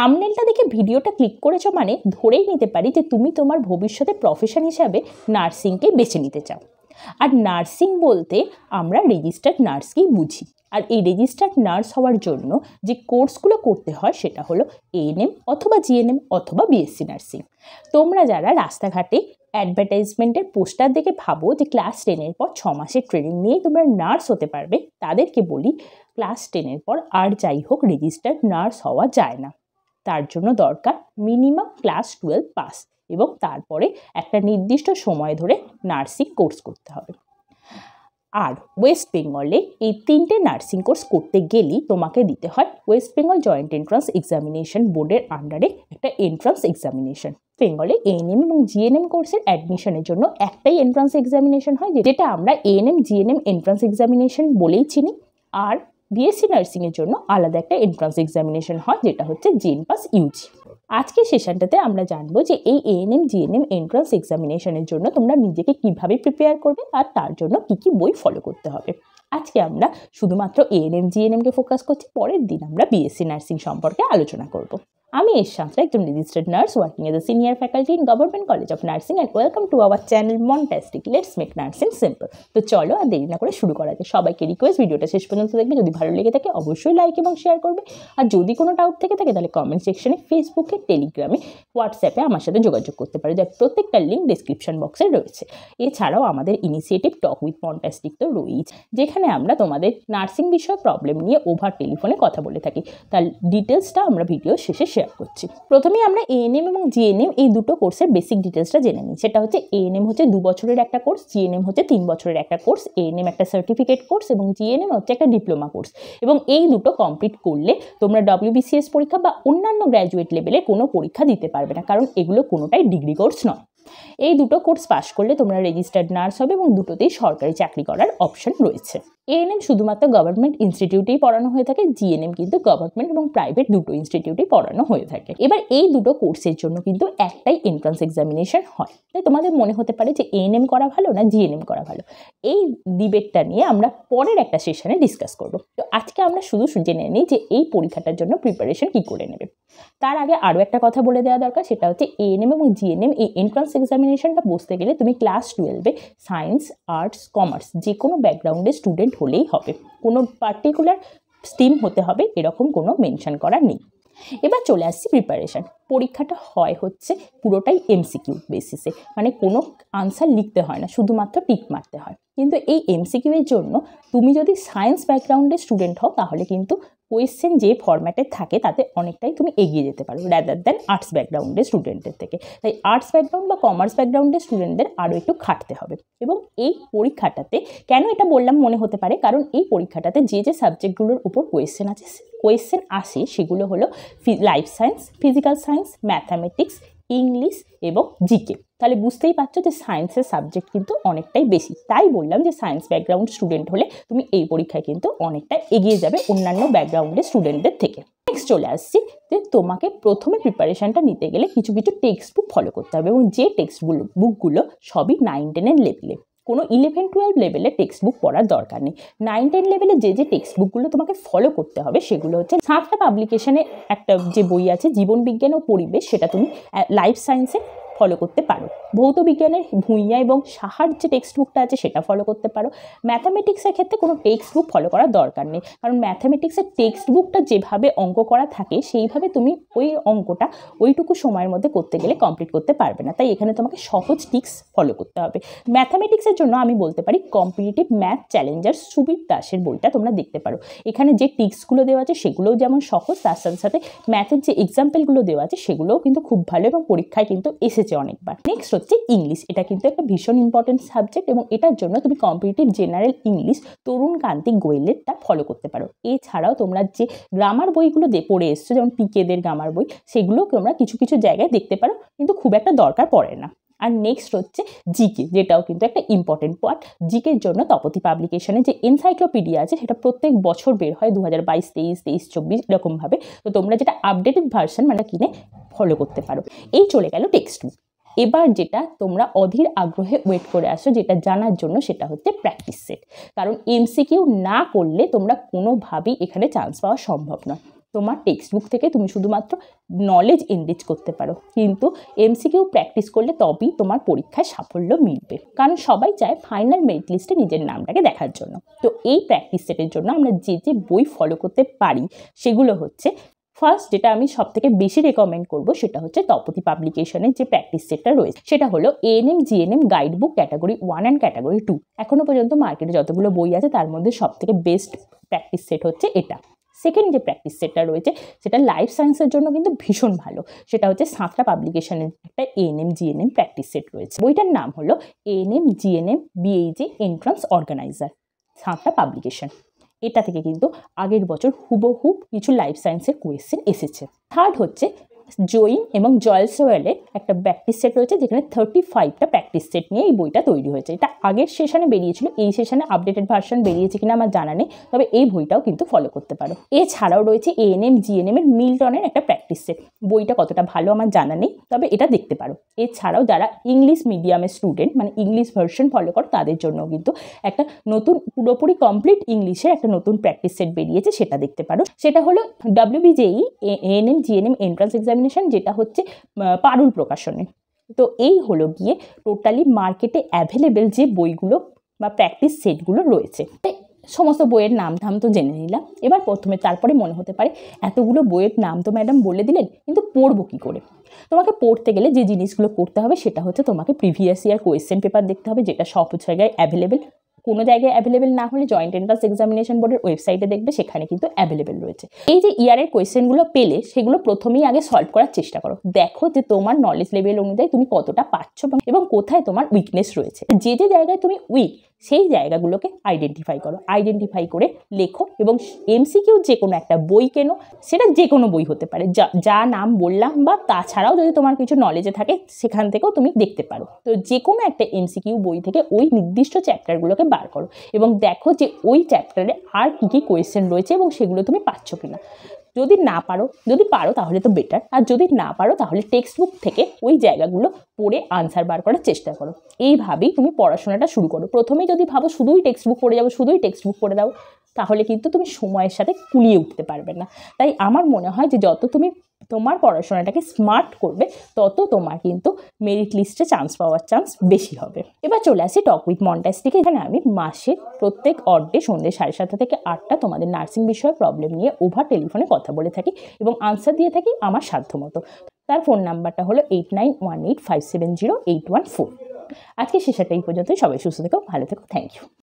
থামনেলটা দেখে ভিডিওটা ক্লিক করেছ মানে ধরেই নিতে পারি যে তুমি তোমার ভবিষ্যতে প্রফেশন হিসাবে নার্সিংকে বেছে নিতে চাও আর নার্সিং বলতে আমরা রেজিস্টার্ড নার্সকেই বুঝি আর এই রেজিস্টার্ড নার্স হওয়ার জন্য যে কোর্সগুলো করতে হয় সেটা হলো এএনএম অথবা জিএনএম অথবা বিএসসি নার্সিং তোমরা যারা রাস্তাঘাটে অ্যাডভার্টাইজমেন্টের পোস্টার দেখে ভাবো যে ক্লাস টেনের পর ছ মাসের ট্রেনিং নিয়ে তোমরা নার্স হতে পারবে তাদেরকে বলি ক্লাস টেনের পর আর যাই হোক রেজিস্টার্ড নার্স হওয়া যায় না তার জন্য দরকার মিনিমাম ক্লাস টুয়েলভ পাস এবং তারপরে একটা নির্দিষ্ট সময় ধরে নার্সিং কোর্স করতে হবে আর ওয়েস্ট বেঙ্গলে এই তিনটে নার্সিং কোর্স করতে গেলেই তোমাকে দিতে হয় West Bengal joint entrance examination বোর্ডের আন্ডারে একটা এন্ট্রান্স এক্সামিনেশন বেঙ্গলে এএনএম এবং জিএনএম কোর্সের অ্যাডমিশনের জন্য একটাই এন্ট্রান্স এক্সামিনেশন হয় যেটা আমরা এএনএম জিএনএম এন্ট্রান্স এক্সামিনেশন বলেই চিনি আর বিএসসি নার্সিংয়ের জন্য আলাদা একটা এন্ট্রান্স এক্সামিনেশন হয় যেটা হচ্ছে জিএন পাস ইউজি আজকে সেশনটাতে আমরা জানবো যে এই এএনএম জিএনএম এন্ট্রান্স এক্সামিনেশনের জন্য তোমরা নিজেকে কিভাবে প্রিপেয়ার করবে আর তার জন্য কি কি বই ফলো করতে হবে আজকে আমরা শুধুমাত্র এএনএম জিএনএমকে ফোকাস করছি পরের দিন আমরা বিএসসি নার্সিং সম্পর্কে আলোচনা করব আমি এশান্ত্রা একজন registered nurse working as a senior faculty in government college of nursing and welcome to our channel মন্টাস্টিক লেটস মেক নার্সিং সিম্পল তো চলো আর দেরি না করে শুরু করা যায় সবাইকে রিকোয়েস্ট ভিডিওটা শেষ পর্যন্ত দেখবে যদি ভালো লেগে থাকে অবশ্যই লাইক এবং শেয়ার করবে আর যদি কোনো ডাউট থেকে থাকে তাহলে কমেন্ট সেকশনে ফেসবুকে টেলিগ্রামে হোয়াটসঅ্যাপে আমার সাথে যোগাযোগ করতে পারে যার প্রত্যেকটা লিঙ্ক ডিসক্রিপশন বক্সে রয়েছে এছাড়াও আমাদের ইনিশিয়েটিভ টক উইথ মন্টাস্টিক তো রয়েছে যেখানে আমরা তোমাদের নার্সিং বিষয়ে প্রবলেম নিয়ে ওভার টেলিফোনে কথা বলে থাকি তার ডিটেলসটা আমরা ভিডিও শেষে শেয়ার করছি প্রথমেই আমরা এএনএম এবং জিএনএম এই দুটো কোর্সের বেসিক ডিটেলসটা জেনে নিই সেটা হচ্ছে এএনএম হচ্ছে দু বছরের একটা কোর্স জিএনএম হচ্ছে তিন বছরের একটা কোর্স এএনএম একটা সার্টিফিকেট কোর্স এবং জিএনএম হচ্ছে একটা ডিপ্লোমা কোর্স এবং এই দুটো কমপ্লিট করলে তোমরা ডব্লিউবিসিএস পরীক্ষা বা অন্যান্য গ্র্যাজুয়েট লেভেলে কোনো পরীক্ষা দিতে পারবে না কারণ এগুলো কোনোটাই ডিগ্রি কোর্স নয় এই দুটো কোর্স পাস করলে তোমরা রেজিস্টার্ড নার্স হবে এবং দুটোতেই সরকারি চাকরি করার অপশন রয়েছে এএনএম শুধুমাত্র গভর্নমেন্ট ইনস্টিটিউটেই পড়ানো হয়ে থাকে জিএনএম কিন্তু গভর্নমেন্ট এবং প্রাইভেট দুটো ইনস্টিটিউটেই পড়ানো হয়ে থাকে এবার এই দুটো কোর্সের জন্য কিন্তু একটাই এন্ট্রান্স এক্সামিনেশন হয় তাই তোমাদের মনে হতে পারে যে এএনএম করা ভালো না জিএনএম করা ভালো এই ডিবেটটা নিয়ে আমরা পরের একটা সেশনে ডিসকাস করব তো আজকে আমরা শুধু জেনে নিই যে এই পরীক্ষাটার জন্য প্রিপারেশন কী করে নেবে তার আগে আরও একটা কথা বলে দেওয়া দরকার সেটা হচ্ছে এএনএম এবং জিএনএম এই এন্ট্রান্স এন্ট্রান্স এক্সামিনেশনটা বসতে গেলে তুমি ক্লাস টুয়েলভে সায়েন্স আর্টস কমার্স যে কোনো ব্যাকগ্রাউন্ডে স্টুডেন্ট হলেই হবে কোনো পার্টিকুলার স্টিম হতে হবে এরকম কোনো মেনশন করার নেই এবার চলে আসছি প্রিপারেশান পরীক্ষাটা হয় হচ্ছে পুরোটাই এমসিকিউ বেসিসে মানে কোনো আনসার লিখতে হয় না শুধুমাত্র টিক মারতে হয় কিন্তু এই এমসিকিউ এর জন্য তুমি যদি সায়েন্স ব্যাকগ্রাউন্ডের স্টুডেন্ট হও তাহলে কিন্তু কোয়েশ্চেন যে ফরম্যাটে থাকে তাতে অনেকটাই তুমি এগিয়ে যেতে পারো র্যাদার দ্যান আর্টস ব্যাকগ্রাউন্ডের স্টুডেন্টদের থেকে তাই আর্টস ব্যাকগ্রাউন্ড বা কমার্স ব্যাকগ্রাউন্ডের স্টুডেন্টদের আরও একটু খাটতে হবে এবং এই পরীক্ষাটাতে কেন এটা বললাম মনে হতে পারে কারণ এই পরীক্ষাটাতে যে যে সাবজেক্টগুলোর উপর কোয়েশ্চেন আছে কোয়েশ্চেন আসে সেগুলো হলো life science physical science mathematics English এবং জিকে তাহলে বুঝতেই পারছো যে সায়েন্সের সাবজেক্ট কিন্তু অনেকটাই বেশি তাই বললাম যে সায়েন্স ব্যাকগ্রাউন্ড স্টুডেন্ট হলে তুমি এই পরীক্ষায় কিন্তু অনেকটা এগিয়ে যাবে অন্যান্য ব্যাকগ্রাউন্ডের স্টুডেন্টদের থেকে নেক্সট চলে আসছি যে তোমাকে প্রথমে প্রিপারেশানটা নিতে গেলে কিছু কিছু টেক্সট বুক ফলো করতে হবে এবং যে টেক্সট বুকগুলো সবই নাইন টেনের লেভেলে কোনো ইলেভেন টুয়েলভ লেভেলে টেক্সট বুক পড়ার দরকার নেই নাইন টেন লেভেলে যে যে টেক্সট বুকগুলো তোমাকে ফলো করতে হবে সেগুলো হচ্ছে সাঁতরা পাবলিকেশনে একটা যে বই আছে জীবন বিজ্ঞান ও পরিবেশ সেটা তুমি লাইফ সায়েন্সে ফলো করতে পারো ভৌত বিজ্ঞানের ভূঁইয়া এবং সাহার যে টেক্সট বুকটা আছে সেটা ফলো করতে পারো ম্যাথামেটিক্সের ক্ষেত্রে কোনো টেক্সট বুক ফলো করার দরকার নেই কারণ ম্যাথামেটিক্সের টেক্সট বুকটা যেভাবে অঙ্ক করা থাকে সেইভাবে তুমি ওই অঙ্কটা ওইটুকু সময়ের মধ্যে করতে গেলে কমপ্লিট করতে পারবে না তাই এখানে তোমাকে সহজ টিক্স ফলো করতে হবে ম্যাথামেটিক্সের জন্য আমি বলতে পারি কম্পিটিটিভ ম্যাথ চ্যালেঞ্জার সুবীর দাসের বইটা তোমরা দেখতে পারো এখানে যে টিক্সগুলো দেওয়া আছে সেগুলোও যেমন সহজ তার সাথে সাথে ম্যাথের যে এক্সাম্পলগুলো দেওয়া আছে সেগুলোও কিন্তু খুব ভালো এবং পরীক্ষায় কিন্তু এসেছে এসেছে অনেকবার নেক্সট হচ্ছে ইংলিশ এটা কিন্তু একটা ভীষণ ইম্পর্টেন্ট সাবজেক্ট এবং এটার জন্য তুমি competitive general English Tarun Kanti গোয়েলেরটা ফলো করতে পারো এছাড়াও তোমরা যে গ্রামার বইগুলো পড়ে এসছো যেমন পিকেদের গ্রামার বই সেগুলো তোমরা কিছু কিছু জায়গায় দেখতে পারো কিন্তু খুব একটা দরকার পড়ে না আর নেক্সট হচ্ছে জিকে যেটাও কিন্তু একটা ইম্পর্টেন্ট পার্ট জিকের জন্য তপতি পাবলিকেশনে যে এনসাইক্লোপিডিয়া আছে সেটা প্রত্যেক বছর বের হয় দু হাজার বাইশ তেইশ তেইশ চব্বিশ এরকমভাবে তো তোমরা যেটা আপডেটেড ভার্সন মানে কিনে ফলো করতে পারো এই চলে গেল টেক্সট বুক এবার যেটা তোমরা অধীর আগ্রহে ওয়েট করে আসো যেটা জানার জন্য সেটা হচ্ছে প্র্যাকটিস সেট কারণ কিউ না করলে তোমরা কোনোভাবেই এখানে চান্স পাওয়া সম্ভব নয় তোমার টেক্সট বুক থেকে তুমি শুধুমাত্র নলেজ এনরিচ করতে পারো কিন্তু এমসিকিউ প্র্যাকটিস করলে তবেই তোমার পরীক্ষায় সাফল্য মিলবে কারণ সবাই চায় ফাইনাল মেরিট লিস্টে নিজের নামটাকে দেখার জন্য তো এই প্র্যাকটিস সেটের জন্য আমরা যে যে বই ফলো করতে পারি সেগুলো হচ্ছে ফার্স্ট যেটা আমি সব থেকে বেশি রেকমেন্ড করব সেটা হচ্ছে তপতি পাবলিকেশনের যে প্র্যাকটিস সেটটা রয়েছে সেটা হলো ANM GNM guide book category one and category two এখনও পর্যন্ত মার্কেটে যতগুলো বই আছে তার মধ্যে সব থেকে বেস্ট প্র্যাকটিস সেট হচ্ছে এটা সেকেন্ড যে প্র্যাকটিস সেটটা রয়েছে সেটা লাইফ সায়েন্সের জন্য কিন্তু ভীষণ ভালো সেটা হচ্ছে সাঁতরা পাবলিকেশনের একটা এএনএম জিএনএম প্র্যাকটিস সেট রয়েছে বইটার নাম হলো এএনএম জিএনএম বিএইজি এন্ট্রান্স অর্গানাইজার সাঁতরা পাবলিকেশন এটা থেকে কিন্তু আগের বছর হুবহু কিছু লাইফ সায়েন্সের কোয়েশ্চেন এসেছে থার্ড হচ্ছে জৈন এবং জয়েল সোয়েলের একটা প্র্যাকটিস সেট রয়েছে যেখানে থার্টি ফাইভটা প্র্যাকটিস সেট নিয়ে এই বইটা তৈরি হয়েছে এটা আগের সেশনে বেরিয়েছিল এই সেশনে আপডেটেড ভার্সন বেরিয়েছে কিনা আমার জানা নেই তবে এই বইটাও কিন্তু ফলো করতে পারো এছাড়াও রয়েছে এএনএম জিএনএম এর মিল্টনের একটা প্র্যাকটিস সেট বইটা কতটা ভালো আমার জানা নেই তবে এটা দেখতে পারো এছাড়াও যারা ইংলিশ মিডিয়ামের স্টুডেন্ট মানে ইংলিশ ভার্সন ফলো করো তাদের জন্যও কিন্তু একটা নতুন পুরোপুরি কমপ্লিট ইংলিশের একটা নতুন প্র্যাকটিস সেট বেরিয়েছে সেটা দেখতে পারো সেটা হলো WBJEE ANM GNM entrance exam examination যেটা হচ্ছে পারুল প্রকাশনে তো এই হলো গিয়ে টোটালি মার্কেটে অ্যাভেলেবেল যে বইগুলো বা প্র্যাকটিস সেটগুলো রয়েছে সমস্ত বইয়ের নাম ধাম তো জেনে নিলাম এবার প্রথমে তারপরে মনে হতে পারে এতগুলো বইয়ের নাম তো ম্যাডাম বলে দিলেন কিন্তু পড়বো কী করে তোমাকে পড়তে গেলে যে জিনিসগুলো করতে হবে সেটা হচ্ছে তোমাকে প্রিভিয়াস ইয়ার কোয়েশ্চেন পেপার দেখতে হবে যেটা সব জায়গায় অ্যাভেলেবেল কোনো জায়গায় অ্যাভেলেবেল না হলে জয়েন্ট এন্ট্রান্স এক্সামিনেশন বোর্ডের ওয়েবসাইটে দেখবে সেখানে কিন্তু অ্যাভেলেবেল রয়েছে এই যে ইয়ারের e কোয়েশ্চেনগুলো পেলে সেগুলো প্রথমেই আগে সলভ করার চেষ্টা করো দেখো যে তোমার নলেজ লেভেল অনুযায়ী তুমি কতটা পাচ্ছ এবং কোথায় তোমার উইকনেস রয়েছে যে যে জায়গায় তুমি উইক সেই জায়গাগুলোকে আইডেন্টিফাই করো আইডেন্টিফাই করে লেখো এবং এমসিকিউ যে কোনো একটা বই কেনো সেটা যে কোনো বই হতে পারে যা যা নাম বললাম বা তাছাড়াও যদি তোমার কিছু নলেজে থাকে সেখান থেকেও তুমি দেখতে পারো তো যে কোনো একটা এমসিকিউ বই থেকে ওই নির্দিষ্ট চ্যাপ্টারগুলোকে বার করো এবং দেখো যে ওই চ্যাপ্টারে আর কী কী কোয়েশ্চেন রয়েছে এবং সেগুলো তুমি পাচ্ছ কিনা যদি না পারো যদি পারো তাহলে তো বেটার আর যদি না পারো তাহলে টেক্সট বুক থেকে ওই জায়গাগুলো পড়ে আনসার বার করার চেষ্টা করো এইভাবেই তুমি পড়াশোনাটা শুরু করো প্রথমে যদি ভাবো শুধুই টেক্সট বুক পড়ে যাবো শুধুই টেক্সট বুক পড়ে দাও তাহলে কিন্তু তুমি সময়ের সাথে কুলিয়ে উঠতে পারবে না তাই আমার মনে হয় যে যত তুমি তোমার পড়াশোনাটাকে স্মার্ট করবে তত তোমার কিন্তু মেরিট লিস্টে চান্স পাওয়ার চান্স বেশি হবে এবার চলে আসি টক উইথ থেকে এখানে আমি মাসে প্রত্যেক অর্ডে সন্ধ্যে সাড়ে সাতটা থেকে আটটা তোমাদের নার্সিং বিষয়ে প্রবলেম নিয়ে ওভার টেলিফোনে কথা বলে থাকি এবং আনসার দিয়ে থাকি আমার সাধ্যমতো তার ফোন নাম্বারটা হলো eight nine one eight five seven zero eight one four আজকে শেষাটা এই পর্যন্তই সবাই সুস্থ থেকো ভালো থেকো থ্যাংক ইউ